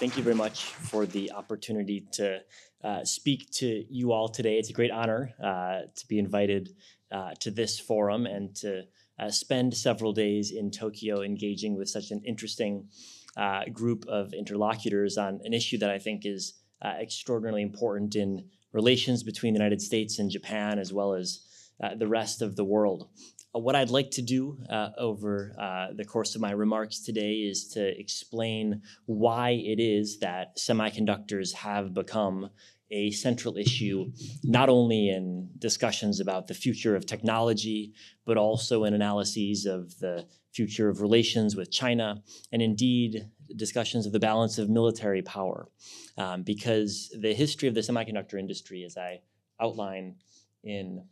Thank you very much for the opportunity to uh, speak to you all today. It's a great honor uh, to be invited uh, to this forum and to uh, spend several days in Tokyo engaging with such an interesting uh, group of interlocutors on an issue that I think is uh, extraordinarily important in relations between the United States and Japan, as well as the rest of the world. Uh, what I'd like to do uh, over uh, the course of my remarks today is to explain why it is that semiconductors have become a central issue, not only in discussions about the future of technology, but also in analyses of the future of relations with China, and indeed discussions of the balance of military power. Um, because the history of the semiconductor industry, as I outline in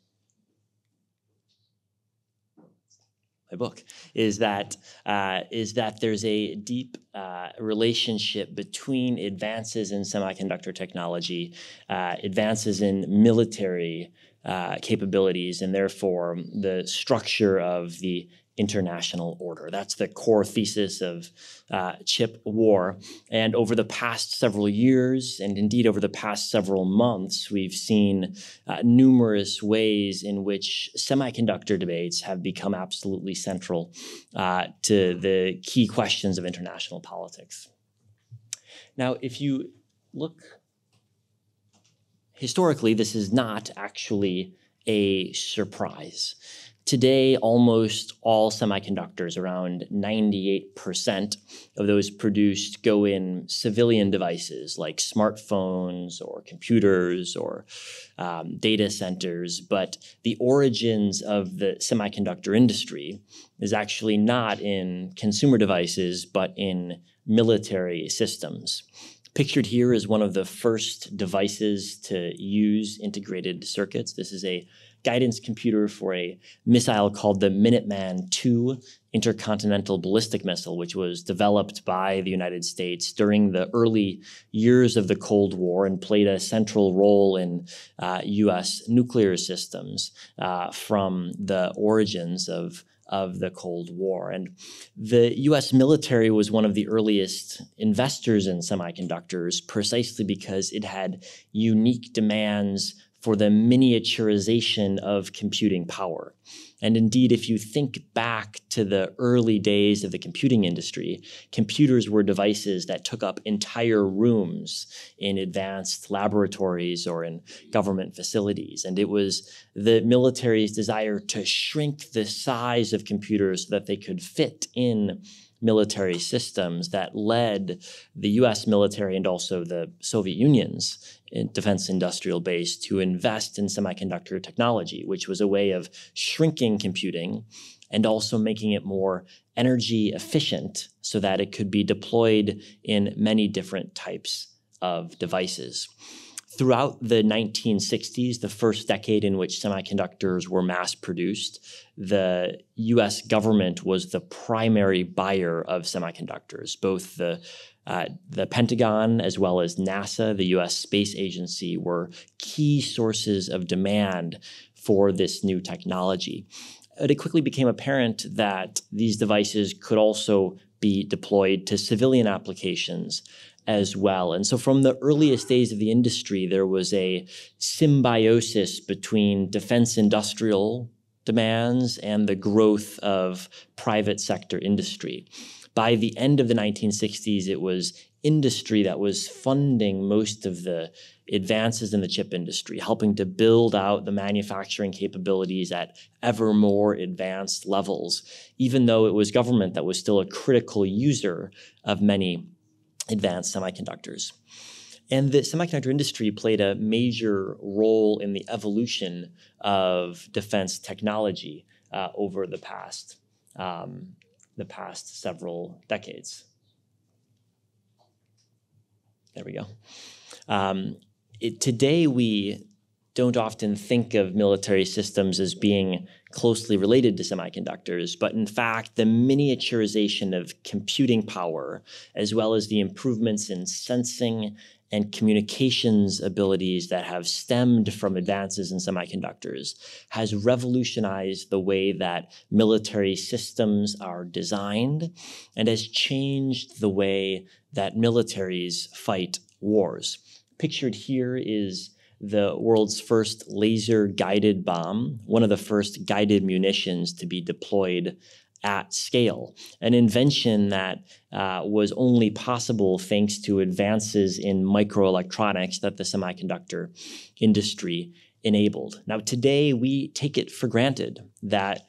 my book is that uh, is that there's a deep uh, relationship between advances in semiconductor technology, uh, advances in military uh, capabilities and therefore the structure of the international order. That's the core thesis of uh, chip war. And over the past several years, and indeed over the past several months, we've seen uh, numerous ways in which semiconductor debates have become absolutely central uh, to the key questions of international politics. Now, if you look historically, this is not actually a surprise. Today, almost all semiconductors, around 98% of those produced, go in civilian devices like smartphones or computers or um, data centers. But the origins of the semiconductor industry is actually not in consumer devices, but in military systems. Pictured here is one of the first devices to use integrated circuits. This is a guidance computer for a missile called the Minuteman II intercontinental ballistic missile, which was developed by the United States during the early years of the Cold War and played a central role in uh, U.S. nuclear systems uh, from the origins of. Of the Cold War. And the US military was one of the earliest investors in semiconductors precisely because it had unique demands for the miniaturization of computing power. And indeed, if you think back to the early days of the computing industry, computers were devices that took up entire rooms in advanced laboratories or in government facilities. And it was the military's desire to shrink the size of computers so that they could fit in military systems that led the US military and also the Soviet Union's defense industrial base to invest in semiconductor technology, which was a way of shrinking computing and also making it more energy efficient so that it could be deployed in many different types of devices throughout the 1960s, the first decade in which semiconductors were mass produced, the US government was the primary buyer of semiconductors. Both the, uh, the Pentagon as well as NASA, the US Space Agency, were key sources of demand for this new technology. It quickly became apparent that these devices could also be deployed to civilian applications as well. And so, from the earliest days of the industry, there was a symbiosis between defense industrial demands and the growth of private sector industry. By the end of the 1960s, it was industry that was funding most of the advances in the chip industry, helping to build out the manufacturing capabilities at ever more advanced levels, even though it was government that was still a critical user of many advanced semiconductors. And the semiconductor industry played a major role in the evolution of defense technology uh, over the past um, the past several decades. There we go. Um, it, today we don't often think of military systems as being closely related to semiconductors, but in fact, the miniaturization of computing power, as well as the improvements in sensing and communications abilities that have stemmed from advances in semiconductors has revolutionized the way that military systems are designed and has changed the way that militaries fight wars. Pictured here is the world's first laser guided bomb, one of the first guided munitions to be deployed at scale, an invention that uh, was only possible thanks to advances in microelectronics that the semiconductor industry enabled. Now, today we take it for granted that.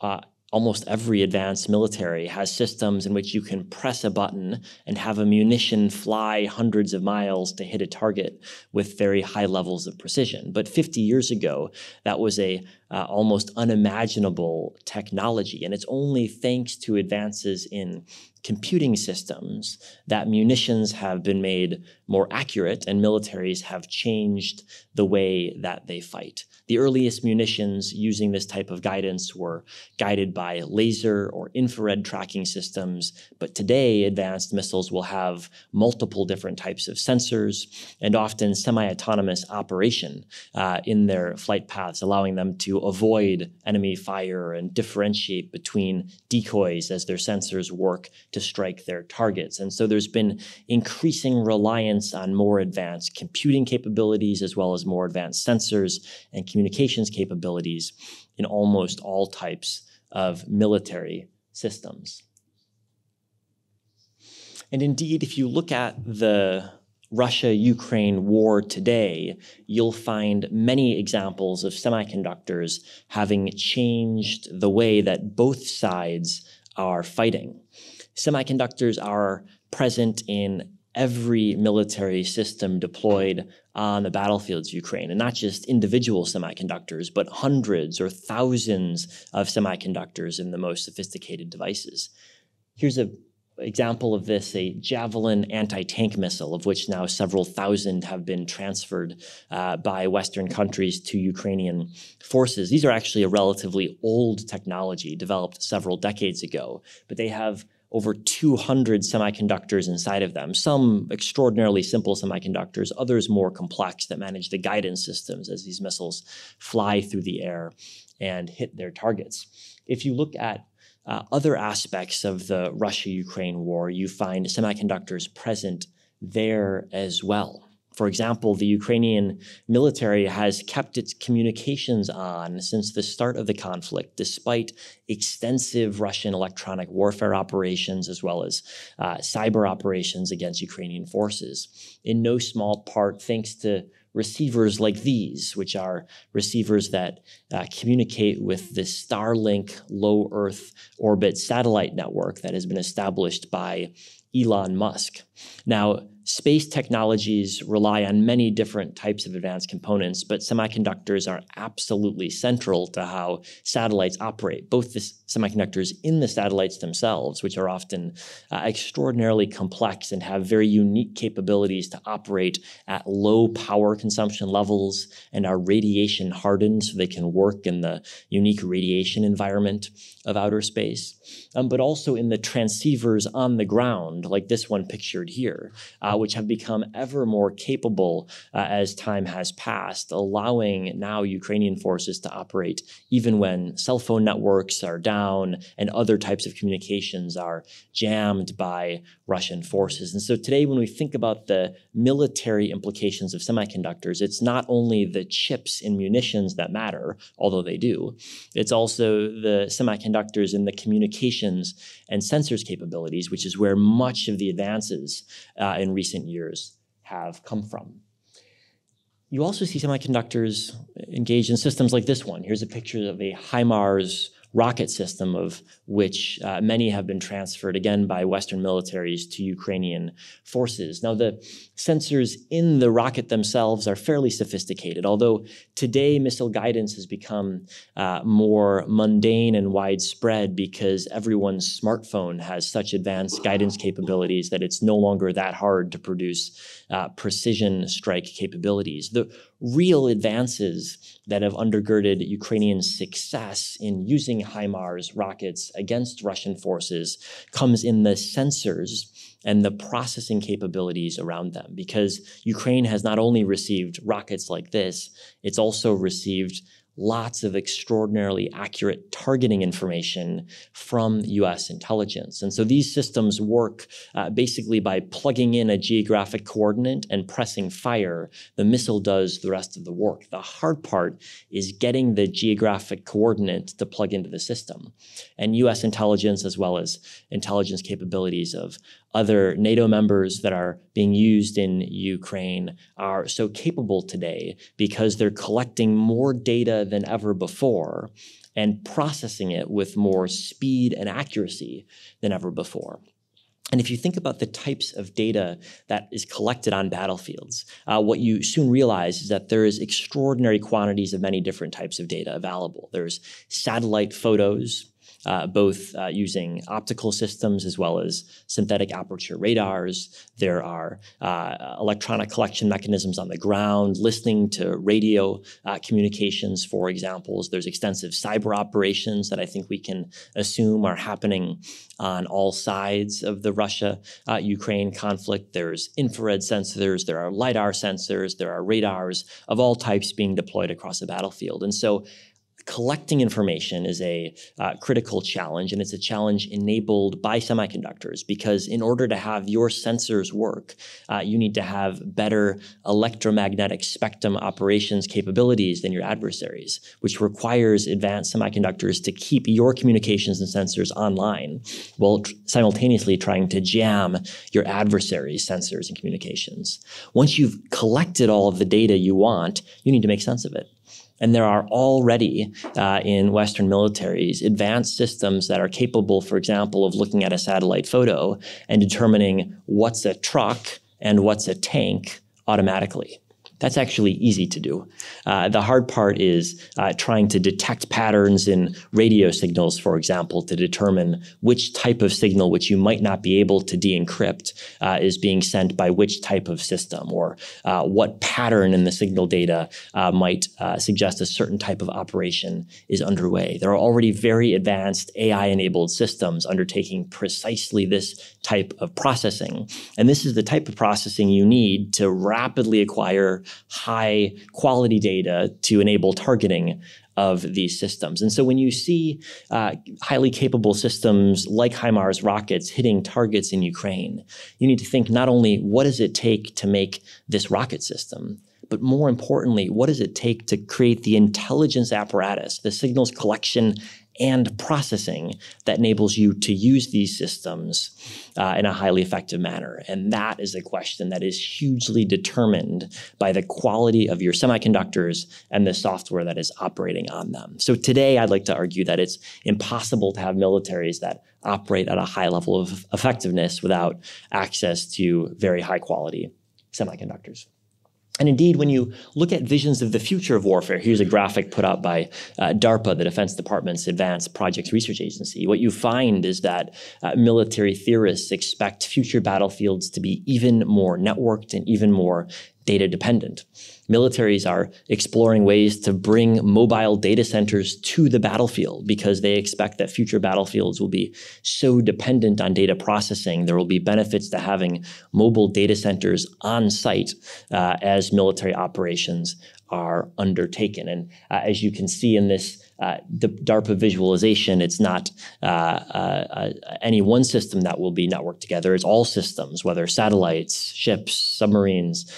Uh, almost every advanced military has systems in which you can press a button and have a munition fly hundreds of miles to hit a target with very high levels of precision. But 50 years ago, that was a uh, almost unimaginable technology. And it's only thanks to advances in computing systems that munitions have been made more accurate and militaries have changed the way that they fight. The earliest munitions using this type of guidance were guided by laser or infrared tracking systems, but today advanced missiles will have multiple different types of sensors and often semi autonomous operation uh, in their flight paths, allowing them to avoid enemy fire and differentiate between decoys as their sensors work to strike their targets. And so there's been increasing reliance on more advanced computing capabilities as well as more advanced sensors and communications capabilities in almost all types of military systems. And indeed, if you look at the Russia Ukraine war today, you'll find many examples of semiconductors having changed the way that both sides are fighting. Semiconductors are present in every military system deployed on the battlefields of Ukraine, and not just individual semiconductors, but hundreds or thousands of semiconductors in the most sophisticated devices. Here's a example of this a Javelin anti tank missile, of which now several thousand have been transferred uh, by Western countries to Ukrainian forces. These are actually a relatively old technology developed several decades ago, but they have over 200 semiconductors inside of them, some extraordinarily simple semiconductors, others more complex that manage the guidance systems as these missiles fly through the air and hit their targets. If you look at uh, other aspects of the Russia Ukraine war, you find semiconductors present there as well. For example, the Ukrainian military has kept its communications on since the start of the conflict, despite extensive Russian electronic warfare operations as well as uh, cyber operations against Ukrainian forces. In no small part, thanks to receivers like these, which are receivers that uh, communicate with the Starlink low Earth orbit satellite network that has been established by Elon Musk. Now, space technologies rely on many different types of advanced components, but semiconductors are absolutely central to how satellites operate, both the semiconductors in the satellites themselves, which are often uh, extraordinarily complex and have very unique capabilities to operate at low power consumption levels and are radiation hardened so they can work in the unique radiation environment of outer space, um, but also in the transceivers on the ground, like this one pictured here. Uh, which have become ever more capable uh, as time has passed, allowing now Ukrainian forces to operate even when cell phone networks are down and other types of communications are jammed by Russian forces. And so today, when we think about the military implications of semiconductors, it's not only the chips in munitions that matter, although they do, it's also the semiconductors in the communications and sensors capabilities, which is where much of the advances uh, in recent recent years have come from. You also see semiconductors engaged in systems like this one. Here's a picture of a HIMARS rocket system, of which uh, many have been transferred again by Western militaries to Ukrainian forces. Now, the sensors in the rocket themselves are fairly sophisticated, although today missile guidance has become uh, more mundane and widespread because everyone's smartphone has such advanced guidance capabilities that it's no longer that hard to produce uh, precision strike capabilities. The real advances that have undergirded Ukrainian success in using HIMARS rockets against Russian forces comes in the sensors and the processing capabilities around them. Because Ukraine has not only received rockets like this, it's also received lots of extraordinarily accurate targeting information from US intelligence. And so these systems work uh, basically by plugging in a geographic coordinate and pressing fire. The missile does the rest of the work. The hard part is getting the geographic coordinate to plug into the system. And US intelligence, as well as intelligence capabilities of, other NATO members that are being used in Ukraine are so capable today because they're collecting more data than ever before and processing it with more speed and accuracy than ever before. And if you think about the types of data that is collected on battlefields, uh, what you soon realize is that there is extraordinary quantities of many different types of data available. There's satellite photos, uh, both uh, using optical systems as well as synthetic aperture radars. There are uh, electronic collection mechanisms on the ground, listening to radio uh, communications, for examples. There's extensive cyber operations that I think we can assume are happening on all sides of the Russia uh, Ukraine conflict. There's infrared sensors, there are LIDAR sensors, there are radars of all types being deployed across the battlefield. And so collecting information is a uh, critical challenge, and it's a challenge enabled by semiconductors because in order to have your sensors work, uh, you need to have better electromagnetic spectrum operations capabilities than your adversaries, which requires advanced semiconductors to keep your communications and sensors online while tr- simultaneously trying to jam your adversaries' sensors and communications. Once you've collected all of the data you want, you need to make sense of it. And there are already uh, in Western militaries advanced systems that are capable, for example, of looking at a satellite photo and determining what's a truck and what's a tank automatically. That's actually easy to do. Uh, the hard part is uh, trying to detect patterns in radio signals, for example, to determine which type of signal, which you might not be able to de encrypt, uh, is being sent by which type of system, or uh, what pattern in the signal data uh, might uh, suggest a certain type of operation is underway. There are already very advanced AI enabled systems undertaking precisely this type of processing. And this is the type of processing you need to rapidly acquire high quality data to enable targeting of these systems. And so when you see uh, highly capable systems like HIMARS rockets hitting targets in Ukraine, you need to think not only what does it take to make this rocket system, but more importantly, what does it take to create the intelligence apparatus, the signals collection and processing that enables you to use these systems uh, in a highly effective manner. And that is a question that is hugely determined by the quality of your semiconductors and the software that is operating on them. So today, I'd like to argue that it's impossible to have militaries that operate at a high level of effectiveness without access to very high quality semiconductors. And indeed, when you look at visions of the future of warfare, here's a graphic put out by uh, DARPA, the Defense Department's Advanced Projects Research Agency. What you find is that uh, military theorists expect future battlefields to be even more networked and even more data dependent militaries are exploring ways to bring mobile data centers to the battlefield because they expect that future battlefields will be so dependent on data processing. There will be benefits to having mobile data centers on site uh, as military operations are undertaken. And uh, as you can see in this uh, the DARPA visualization, it's not uh, uh, uh, any one system that will be networked together. It's all systems, whether satellites, ships, submarines,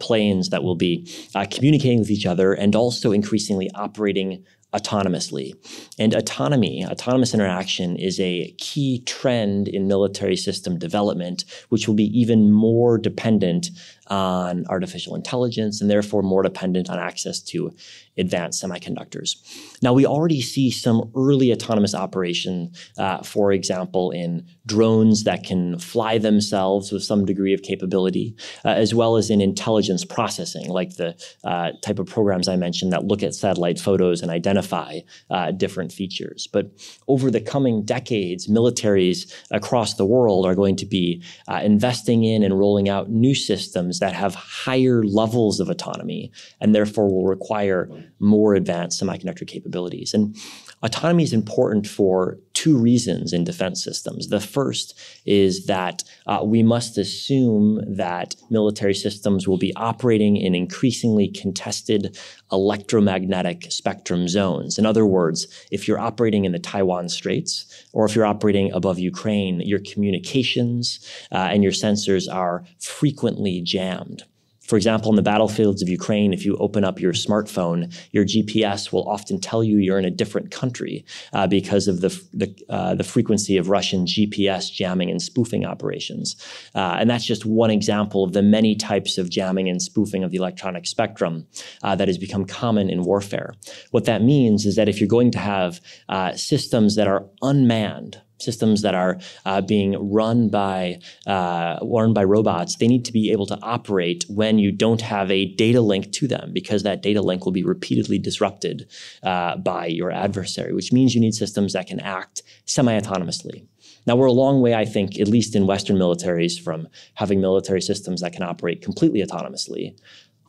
planes that will be communicating with each other and also increasingly operating autonomously. And autonomy, autonomous interaction, is a key trend in military system development, which will be even more dependent on artificial intelligence and therefore more dependent on access to advanced semiconductors. Now, we already see some early autonomous operation, uh, for example, in drones that can fly themselves with some degree of capability, uh, as well as in intelligence processing, like the uh, type of programs I mentioned that look at satellite photos and identify identify uh, different features. But over the coming decades, militaries across the world are going to be uh, investing in and rolling out new systems that have higher levels of autonomy and therefore will require more advanced semiconductor capabilities. And Autonomy is important for two reasons in defense systems. The first is that uh, we must assume that military systems will be operating in increasingly contested electromagnetic spectrum zones. In other words, if you're operating in the Taiwan Straits or if you're operating above Ukraine, your communications uh, and your sensors are frequently jammed. For example, in the battlefields of Ukraine, if you open up your smartphone, your GPS will often tell you you're in a different country uh, because of the the, uh, the, frequency of Russian GPS jamming and spoofing operations. Uh, and that's just one example of the many types of jamming and spoofing of the electronic spectrum uh, that has become common in warfare. What that means is that if you're going to have uh, systems that are unmanned, systems that are uh, being run by uh, by robots, they need to be able to operate when you don't have a data link to them, because that data link will be repeatedly disrupted uh, by your adversary. Which means you need systems that can act semi-autonomously. Now we're a long way, I think, at least in Western militaries, from having military systems that can operate completely autonomously.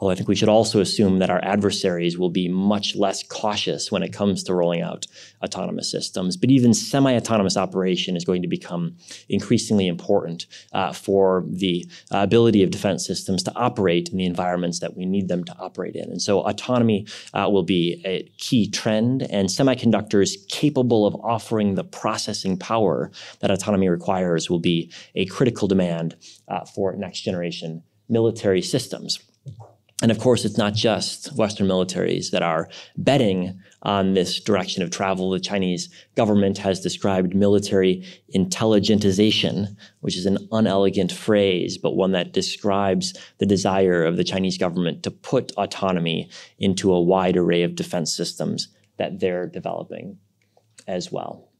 I think we should also assume that our adversaries will be much less cautious when it comes to rolling out autonomous systems. But even semi autonomous operation is going to become increasingly important uh, for the ability of defense systems to operate in the environments that we need them to operate in. And so autonomy uh, will be a key trend, and semiconductors capable of offering the processing power that autonomy requires will be a critical demand uh, for next generation military systems. And of course, it's not just Western militaries that are betting on this direction of travel. The Chinese government has described military intelligentization, which is an unelegant phrase, but one that describes the desire of the Chinese government to put autonomy into a wide array of defense systems that they're developing as well.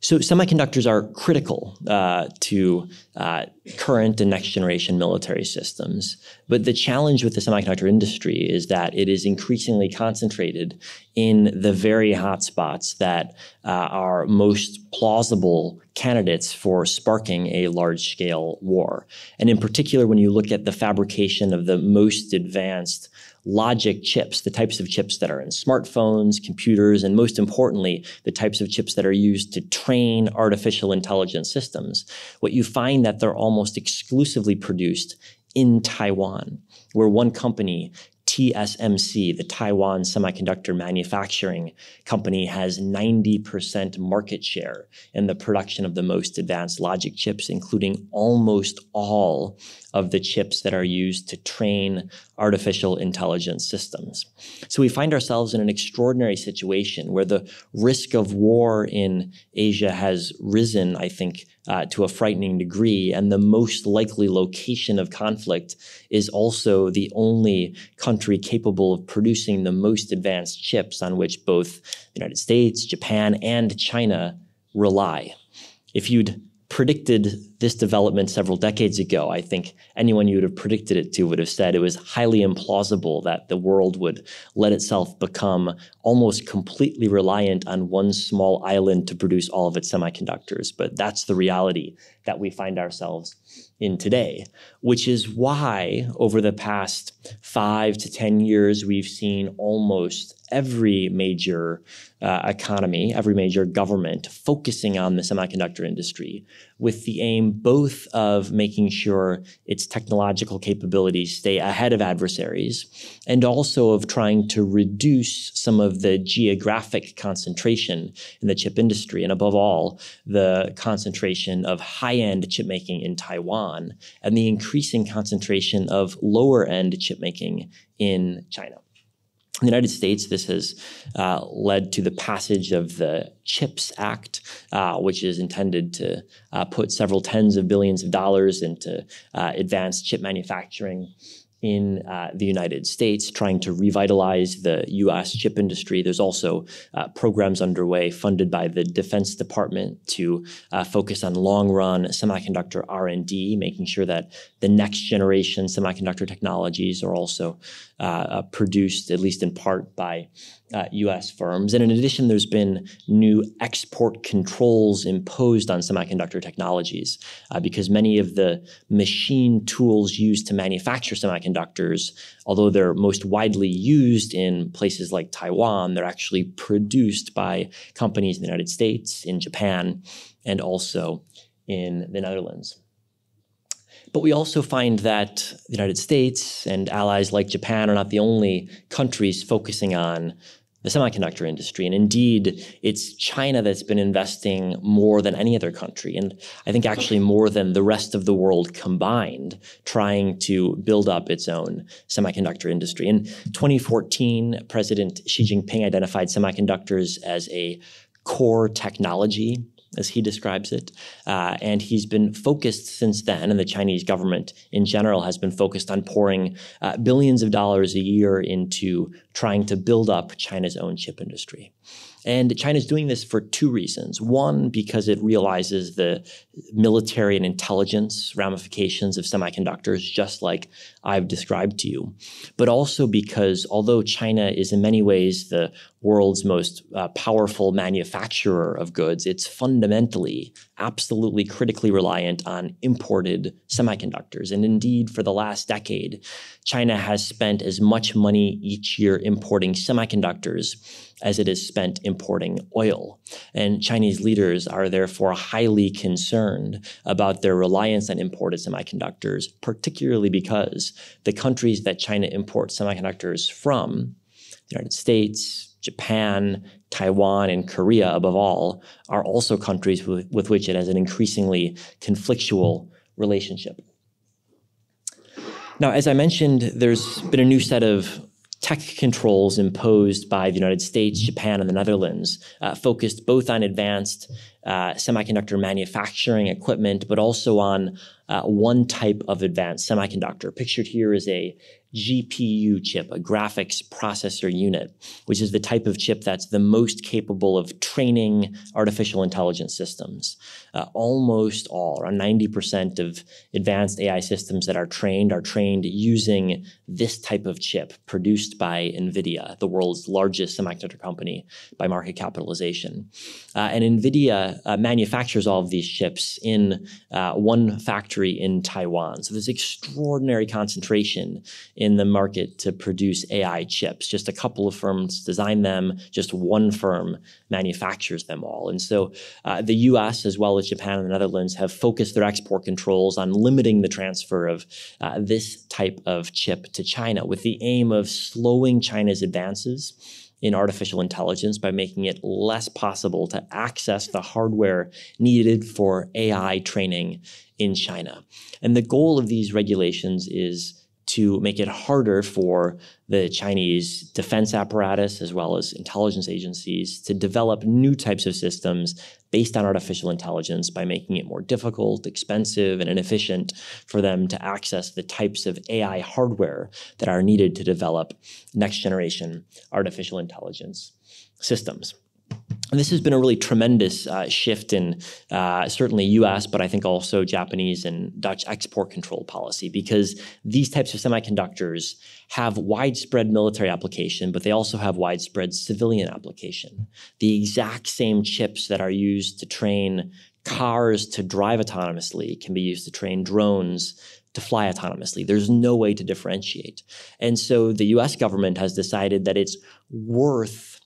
So semiconductors are critical uh, to uh, current and next generation military systems. But the challenge with the semiconductor industry is that it is increasingly concentrated in the very hotspots that uh, are most plausible candidates for sparking a large scale war. And in particular, when you look at the fabrication of the most advanced logic chips, the types of chips that are in smartphones, computers, and most importantly, the types of chips that are used to train artificial intelligence systems, what you find that they're almost exclusively produced in Taiwan, where one company TSMC, the Taiwan Semiconductor Manufacturing Company, has 90% market share in the production of the most advanced logic chips, including almost all of the chips that are used to train artificial intelligence systems. So we find ourselves in an extraordinary situation where the risk of war in Asia has risen, I think, uh, to a frightening degree. And the most likely location of conflict is also the only country capable of producing the most advanced chips on which both the United States, Japan, and China rely. If you'd predicted this development several decades ago. I think anyone you would have predicted it to would have said it was highly implausible that the world would let itself become almost completely reliant on one small island to produce all of its semiconductors. But that's the reality that we find ourselves in today, which is why over the past five to 10 years, we've seen almost every major uh, economy, every major government focusing on the semiconductor industry with the aim both of making sure its technological capabilities stay ahead of adversaries and also of trying to reduce some of the geographic concentration in the chip industry and above all the concentration of high-end chip making in Taiwan and the increasing concentration of lower-end chip making in China. In the United States, this has uh, led to the passage of the CHIPS Act, uh, which is intended to uh, put several tens of billions of dollars into uh, advanced chip manufacturing in uh, the United States, trying to revitalize the U.S. chip industry. There's also uh, programs underway funded by the Defense Department to uh, focus on long-run semiconductor R&D, making sure that the next generation semiconductor technologies are also uh, uh, produced, at least in part, by uh, US firms. And in addition, there's been new export controls imposed on semiconductor technologies uh, because many of the machine tools used to manufacture semiconductors, although they're most widely used in places like Taiwan, they're actually produced by companies in the United States, in Japan, and also in the Netherlands. But we also find that the United States and allies like Japan are not the only countries focusing on the semiconductor industry. And indeed, it's China that's been investing more than any other country. And I think actually more than the rest of the world combined, trying to build up its own semiconductor industry. In 2014, President Xi Jinping identified semiconductors as a core technology as he describes it. Uh, and he's been focused since then, and the Chinese government in general has been focused on pouring uh, billions of dollars a year into trying to build up China's own chip industry. And China's doing this for two reasons. One, because it realizes the military and intelligence ramifications of semiconductors, just like I've described to you. But also because although China is in many ways the world's most uh, powerful manufacturer of goods, it's fundamentally, absolutely critically reliant on imported semiconductors. And indeed, for the last decade, China has spent as much money each year importing semiconductors as it is spent importing oil. And Chinese leaders are therefore highly concerned about their reliance on imported semiconductors, particularly because the countries that China imports semiconductors from, the United States, Japan, Taiwan, and Korea, above all, are also countries with, with which it has an increasingly conflictual relationship. Now, as I mentioned, there's been a new set of tech controls imposed by the United States, Japan, and the Netherlands, uh, focused both on advanced uh, semiconductor manufacturing equipment, but also on uh, one type of advanced semiconductor. Pictured here is a GPU chip, a graphics processor unit, which is the type of chip that's the most capable of training artificial intelligence systems. Uh, almost all, around 90% of advanced AI systems that are trained are trained using this type of chip produced by NVIDIA, the world's largest semiconductor company by market capitalization. Uh, and NVIDIA uh, manufactures all of these chips in uh, one factory in Taiwan. So there's extraordinary concentration in the market to produce AI chips. Just a couple of firms design them, just one firm manufactures them all. And so uh, the US, as well as Japan and the Netherlands, have focused their export controls on limiting the transfer of uh, this type of chip to China with the aim of slowing China's advances in artificial intelligence by making it less possible to access the hardware needed for AI training in China. And the goal of these regulations is to make it harder for the Chinese defense apparatus as well as intelligence agencies to develop new types of systems based on artificial intelligence by making it more difficult, expensive, and inefficient for them to access the types of AI hardware that are needed to develop next generation artificial intelligence systems. And this has been a really tremendous uh, shift in uh, certainly US, but I think also Japanese and Dutch export control policy because these types of semiconductors have widespread military application, but they also have widespread civilian application. The exact same chips that are used to train cars to drive autonomously can be used to train drones to fly autonomously. There's no way to differentiate. And so the US government has decided that it's worth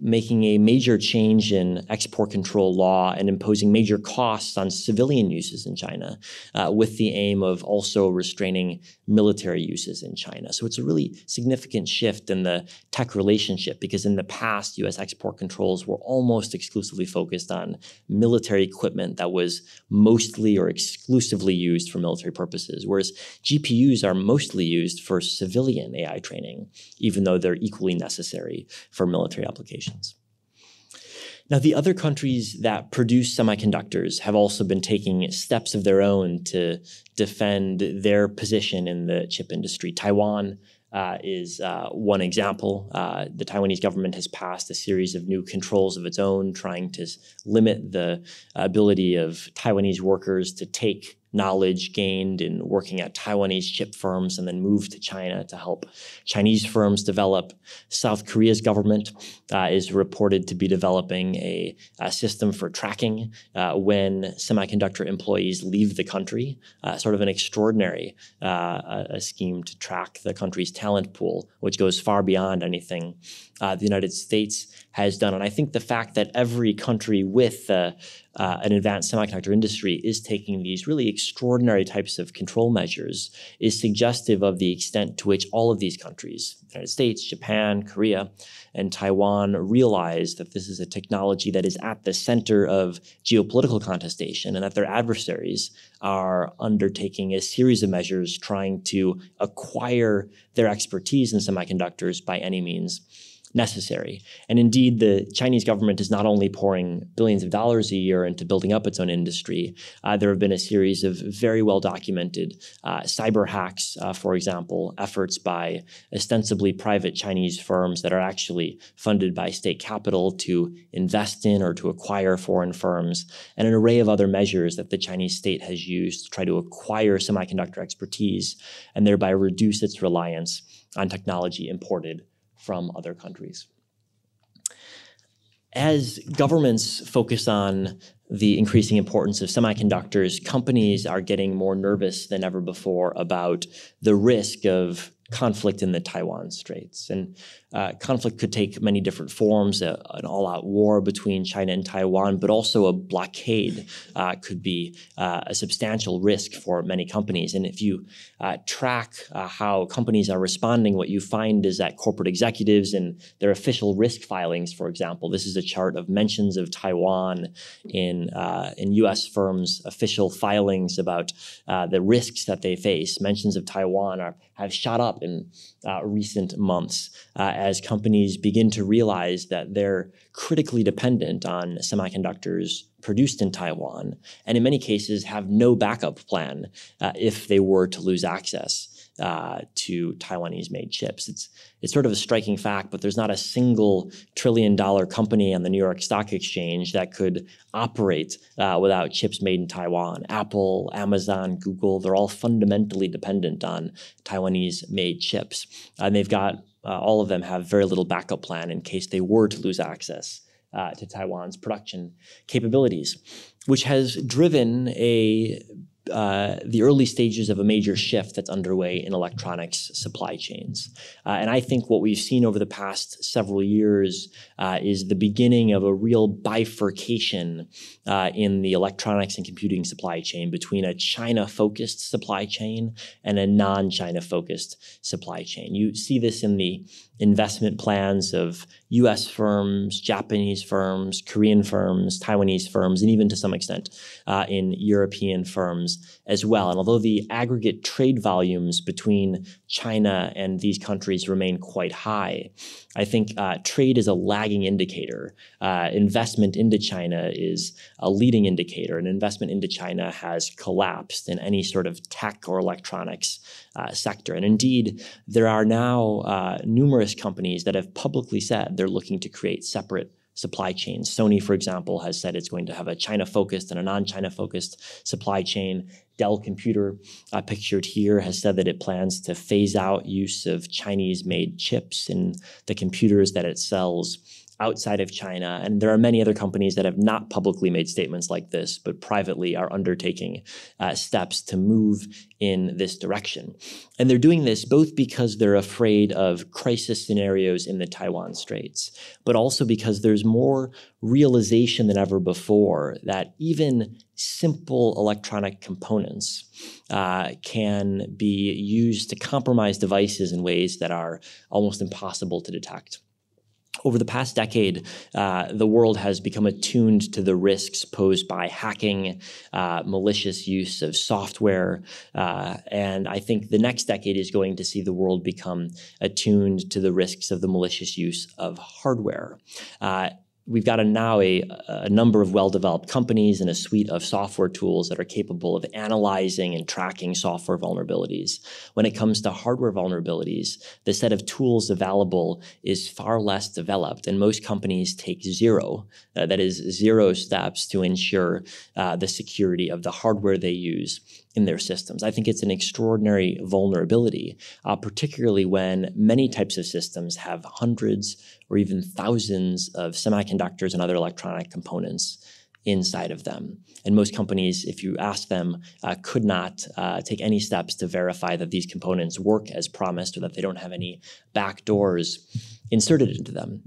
making a major change in export control law and imposing major costs on civilian uses in China uh, with the aim of also restraining military uses in China. So it's a really significant shift in the tech relationship because in the past, US export controls were almost exclusively focused on military equipment that was mostly or exclusively used for military purposes, whereas GPUs are mostly used for civilian AI training, even though they're equally necessary for military applications applications. Now, the other countries that produce semiconductors have also been taking steps of their own to defend their position in the chip industry. Taiwan uh, is uh, one example. Uh, the Taiwanese government has passed a series of new controls of its own, trying to limit the uh, ability of Taiwanese workers to take knowledge gained in working at Taiwanese chip firms and then moved to China to help Chinese firms develop. South Korea's government uh, is reported to be developing a, a system for tracking uh, when semiconductor employees leave the country, uh, sort of an extraordinary uh, a scheme to track the country's talent pool, which goes far beyond anything uh, the United States has done. And I think the fact that every country with uh, uh, an advanced semiconductor industry is taking these really extraordinary types of control measures is suggestive of the extent to which all of these countries, the United States, Japan, Korea, and Taiwan, realize that this is a technology that is at the center of geopolitical contestation and that their adversaries are undertaking a series of measures trying to acquire their expertise in semiconductors by any means necessary. And indeed, the Chinese government is not only pouring billions of dollars a year into building up its own industry, uh, there have been a series of very well documented uh, cyber hacks, uh, for example, efforts by ostensibly private Chinese firms that are actually funded by state capital to invest in or to acquire foreign firms, and an array of other measures that the Chinese state has used to try to acquire semiconductor expertise and thereby reduce its reliance on technology imported from other countries. As governments focus on the increasing importance of semiconductors, companies are getting more nervous than ever before about the risk of conflict in the Taiwan Straits. And uh, conflict could take many different forms a, uh, an all out war between China and Taiwan, but also a blockade uh, could be uh, a substantial risk for many companies. And if you uh, track uh, how companies are responding, what you find is that corporate executives and their official risk filings, for example, this is a chart of mentions of Taiwan in, in US firms' official filings about the risks that they face. Mentions of Taiwan are, have shot up in uh, recent months uh, as companies begin to realize that they're critically dependent on semiconductors produced in Taiwan, and in many cases have no backup plan uh, if they were to lose access uh, to Taiwanese made chips. It's, it's sort of a striking fact, but there's not a single trillion dollar company on the New York Stock Exchange that could operate uh, without chips made in Taiwan. Apple, Amazon, Google, they're all fundamentally dependent on Taiwanese made chips. And they've got, uh, all of them have very little backup plan in case they were to lose access. Uh, to Taiwan's production capabilities, which has driven a uh, the early stages of a major shift that's underway in electronics supply chains. Uh, and I think what we've seen over the past several years uh, is the beginning of a real bifurcation uh, in the electronics and computing supply chain between a China focused supply chain and a non China focused supply chain. You see this in the investment plans of US firms, Japanese firms, Korean firms, Taiwanese firms, and even to some extent uh, in European firms as well. And although the aggregate trade volumes between China and these countries remain quite high, I think uh, trade is a lagging indicator. Uh, investment into China is a leading indicator, and investment into China has collapsed in any sort of tech or electronics uh, sector. And indeed, there are now uh, numerous companies that have publicly said they're looking to create separate supply chains. Sony, for example, has said it's going to have a China focused and a non China focused supply chain. Dell Computer, uh, pictured here, has said that it plans to phase out use of Chinese made chips in the computers that it sells outside of China. And there are many other companies that have not publicly made statements like this, but privately are undertaking uh, steps to move in this direction. And they're doing this both because they're afraid of crisis scenarios in the Taiwan Straits, but also because there's more realization than ever before that even simple electronic components uh, can be used to compromise devices in ways that are almost impossible to detect over the past decade, uh, the world has become attuned to the risks posed by hacking, uh, malicious use of software. Uh, and I think the next decade is going to see the world become attuned to the risks of the malicious use of hardware. Uh, we've got a, now a, a number of well-developed companies and a suite of software tools that are capable of analyzing and tracking software vulnerabilities. When it comes to hardware vulnerabilities, the set of tools available is far less developed, and most companies take zero, uh, that is zero steps to ensure uh, the security of the hardware they use in their systems. I think it's an extraordinary vulnerability, uh, particularly when many types of systems have hundreds or even thousands of semiconductors and other electronic components inside of them. And most companies, if you ask them, uh, could not uh, take any steps to verify that these components work as promised or that they don't have any back doors inserted into them.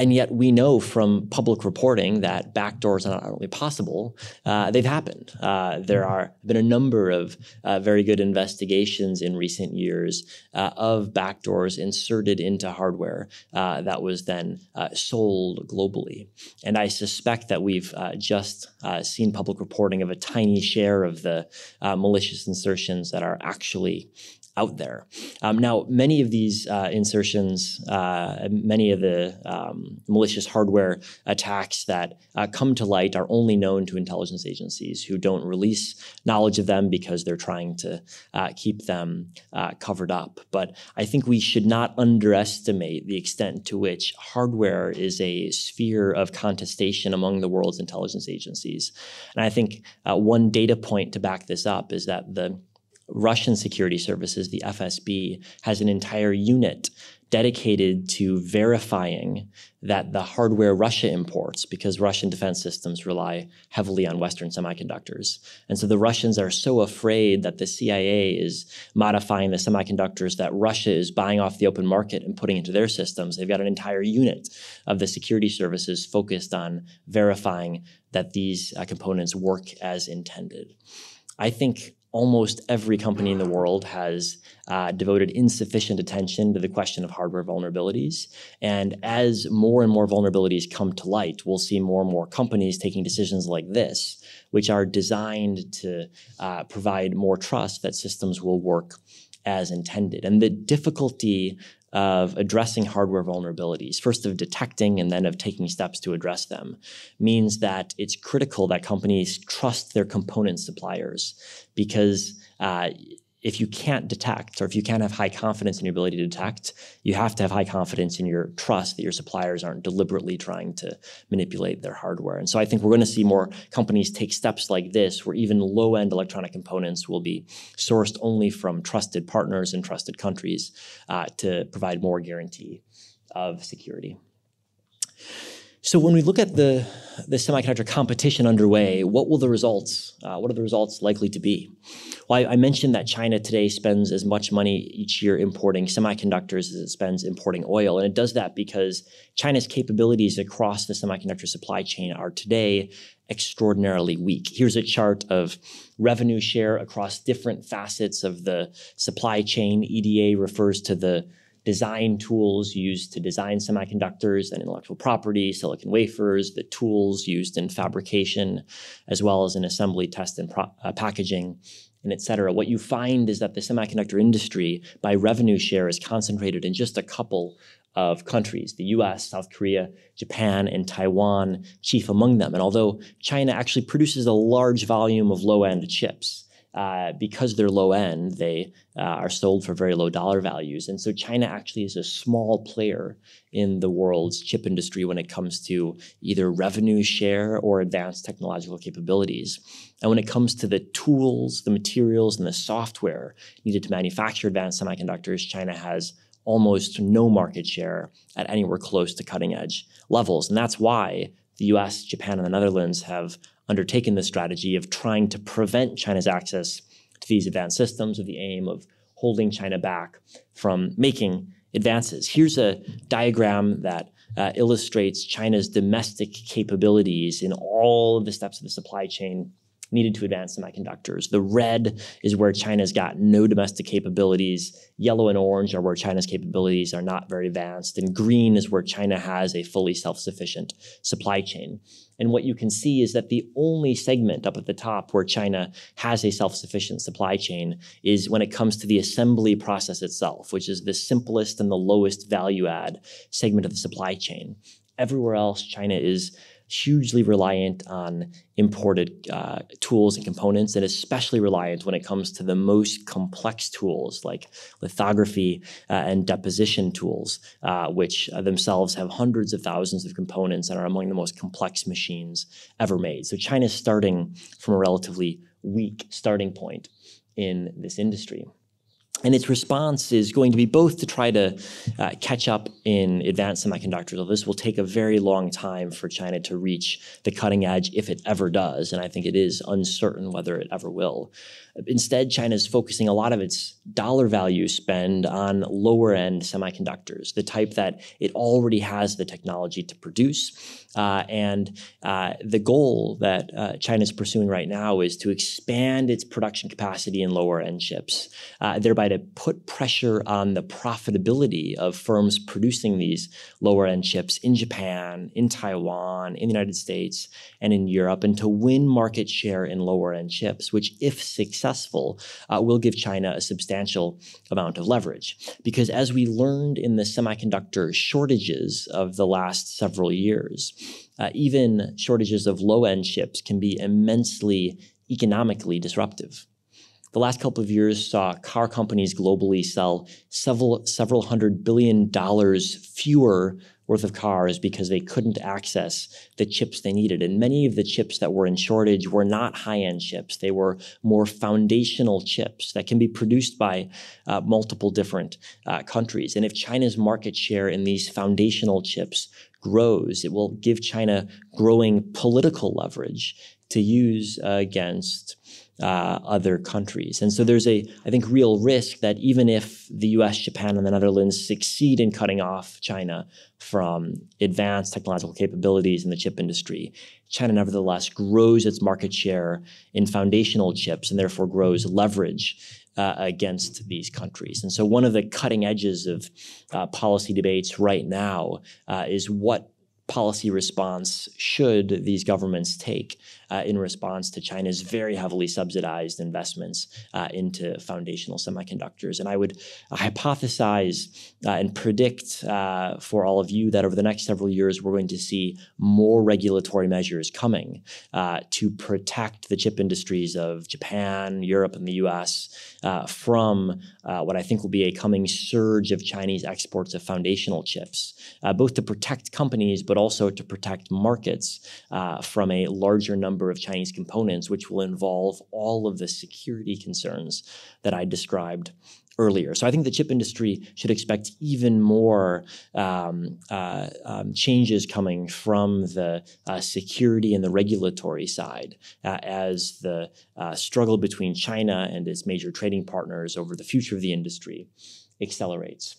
And yet we know from public reporting that backdoors are not only really possible, uh, they've happened. Uh, there are been a number of uh, very good investigations in recent years uh, of backdoors inserted into hardware uh, that was then uh, sold globally. And I suspect that we've just seen public reporting of a tiny share of the malicious insertions that are actually out there. Um, now, many of these uh, insertions, uh, many of the um, malicious hardware attacks that uh, come to light are only known to intelligence agencies who don't release knowledge of them because they're trying to uh, keep them uh, covered up. But I think we should not underestimate the extent to which hardware is a sphere of contestation among the world's intelligence agencies. And I think uh, one data point to back this up is that the Russian security services, the FSB, has an entire unit dedicated to verifying that the hardware Russia imports, because Russian defense systems rely heavily on Western semiconductors. And so the Russians are so afraid that the CIA is modifying the semiconductors that Russia is buying off the open market and putting into their systems. They've got an entire unit of the security services focused on verifying that these uh, components work as intended. I think almost every company in the world has uh, devoted insufficient attention to the question of hardware vulnerabilities. And as more and more vulnerabilities come to light, we'll see more and more companies taking decisions like this, which are designed to uh, provide more trust that systems will work as intended. And the difficulty of addressing hardware vulnerabilities, first of detecting and then of taking steps to address them, means that it's critical that companies trust their component suppliers because uh, if you can't detect or if you can't have high confidence in your ability to detect, you have to have high confidence in your trust that your suppliers aren't deliberately trying to manipulate their hardware. And so I think we're going to see more companies take steps like this where even low end electronic components will be sourced only from trusted partners in trusted countries uh, to provide more guarantee of security. So when we look at the, the semiconductor competition underway, what will the results, uh, what are the results likely to be? Well, I, I, mentioned that China today spends as much money each year importing semiconductors as it spends importing oil. And it does that because China's capabilities across the semiconductor supply chain are today extraordinarily weak. Here's a chart of revenue share across different facets of the supply chain. EDA refers to the design tools used to design semiconductors and intellectual property, silicon wafers, the tools used in fabrication, as well as in assembly, test, and pro- uh, packaging, and et cetera. What you find is that the semiconductor industry, by revenue share, is concentrated in just a couple of countries the US, South Korea, Japan, and Taiwan, chief among them. And although China actually produces a large volume of low end chips, uh, because they're low end, they uh, are sold for very low dollar values. And so China actually is a small player in the world's chip industry when it comes to either revenue share or advanced technological capabilities. And when it comes to the tools, the materials, and the software needed to manufacture advanced semiconductors, China has almost no market share at anywhere close to cutting edge levels. And that's why the US, Japan, and the Netherlands have undertaken this strategy of trying to prevent China's access to these advanced systems with the aim of holding China back from making advances. Here's a diagram that uh, illustrates China's domestic capabilities in all of the steps of the supply chain needed to advance semiconductors. The red is where China's got no domestic capabilities. Yellow and orange are where China's capabilities are not very advanced. And green is where China has a fully self sufficient supply chain. And what you can see is that the only segment up at the top where China has a self sufficient supply chain is when it comes to the assembly process itself, which is the simplest and the lowest value add segment of the supply chain. Everywhere else, China is hugely reliant on imported uh, tools and components, and especially reliant when it comes to the most complex tools like lithography uh, and deposition tools, uh, which uh, themselves have hundreds of thousands of components and are among the most complex machines ever made. So China's starting from a relatively weak starting point in this industry. And its response is going to be both to try to uh, catch up in advanced semiconductors. Well, this will take a very long time for China to reach the cutting edge if it ever does. And I think it is uncertain whether it ever will. Instead, China is focusing a lot of its dollar value spend on lower end semiconductors, the type that it already has the technology to produce. Uh, and uh, the goal that uh, China is pursuing right now is to expand its production capacity in lower end chips, uh, thereby to put pressure on the profitability of firms producing these lower end chips in Japan, in Taiwan, in the United States, and in Europe, and to win market share in lower end chips, which, if successful, uh, will give China a substantial amount of leverage. Because as we learned in the semiconductor shortages of the last several years, uh, even shortages of low end chips can be immensely economically disruptive the last couple of years saw car companies globally sell several several hundred billion dollars fewer worth of cars because they couldn't access the chips they needed. And many of the chips that were in shortage were not high-end chips. They were more foundational chips that can be produced by uh, multiple different uh, countries. And if China's market share in these foundational chips grows, it will give China growing political leverage to use uh, against uh, other countries. And so there's a, I think, real risk that even if the US, Japan, and the Netherlands succeed in cutting off China from advanced technological capabilities in the chip industry, China nevertheless grows its market share in foundational chips and therefore grows leverage. Uh, against these countries. And so, one of the cutting edges of uh, policy debates right now uh, is what policy response should these governments take uh, in response to China's very heavily subsidized investments uh, into foundational semiconductors. And I would hypothesize uh, and predict uh, for all of you that over the next several years, we're going to see more regulatory measures coming uh, to protect the chip industries of Japan, Europe, and the US from what I think will be a coming surge of Chinese exports of foundational chips, both to protect companies, but also to protect markets from a larger number number of Chinese components, which will involve all of the security concerns that I described earlier. So I think the chip industry should expect even more um, uh, um, changes coming from the uh, security and the regulatory side uh, as the uh, struggle between China and its major trading partners over the future of the industry accelerates.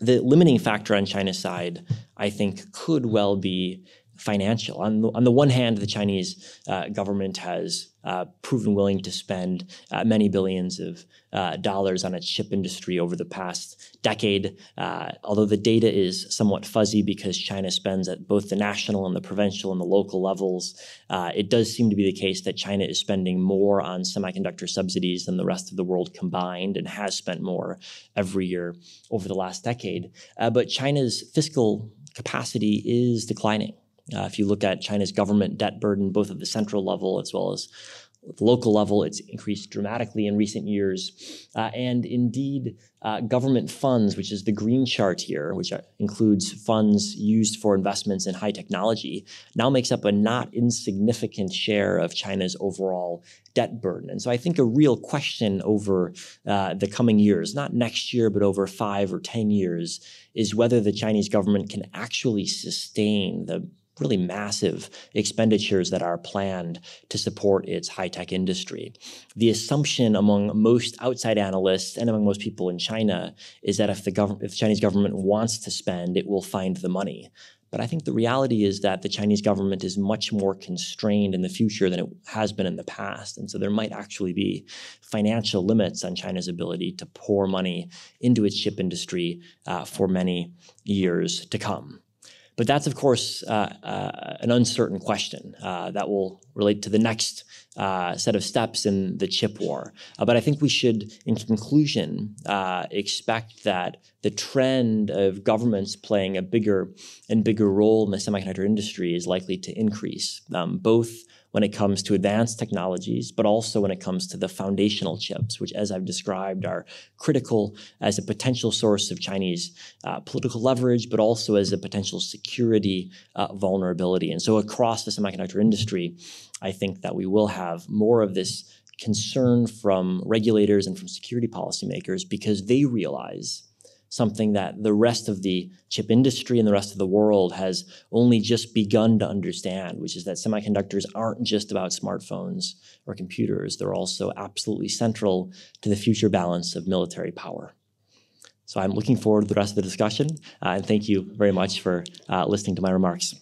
The limiting factor on China's side, I think, could well be financial. On the, on the one hand, the Chinese uh, government has uh, proven willing to spend uh, many billions of uh, dollars on its chip industry over the past decade. Uh, although the data is somewhat fuzzy because China spends at both the national and the provincial and the local levels, uh, it does seem to be the case that China is spending more on semiconductor subsidies than the rest of the world combined and has spent more every year over the last decade. but China's fiscal capacity is declining. Uh, if you look at China's government debt burden, both at the central level as well as the local level, it's increased dramatically in recent years. Uh, and indeed, uh, government funds, which is the green chart here, which uh, includes funds used for investments in high technology, now makes up a not insignificant share of China's overall debt burden. And so I think a real question over uh, the coming years, not next year, but over five or 10 years, is whether the Chinese government can actually sustain the really massive expenditures that are planned to support its high tech industry. The assumption among most outside analysts and among most people in China is that if the, gov- if the Chinese government wants to spend, it will find the money. But I think the reality is that the Chinese government is much more constrained in the future than it has been in the past. And so there might actually be financial limits on China's ability to pour money into its chip industry uh, for many years to come. But that's, of course, uh, uh, an uncertain question uh, that will relate to the next uh, set of steps in the chip war. Uh, but I think we should, in conclusion, uh, expect that the trend of governments playing a bigger and bigger role in the semiconductor industry is likely to increase, um, both when it comes to advanced technologies, but also when it comes to the foundational chips, which, as I've described, are critical as a potential source of Chinese uh, political leverage, but also as a potential security uh, vulnerability. And so, across the semiconductor industry, I think that we will have more of this concern from regulators and from security policymakers because they realize something that the rest of the chip industry and the rest of the world has only just begun to understand, which is that semiconductors aren't just about smartphones or computers. They're also absolutely central to the future balance of military power. So I'm looking forward to the rest of the discussion, uh, and thank you very much for uh, listening to my remarks.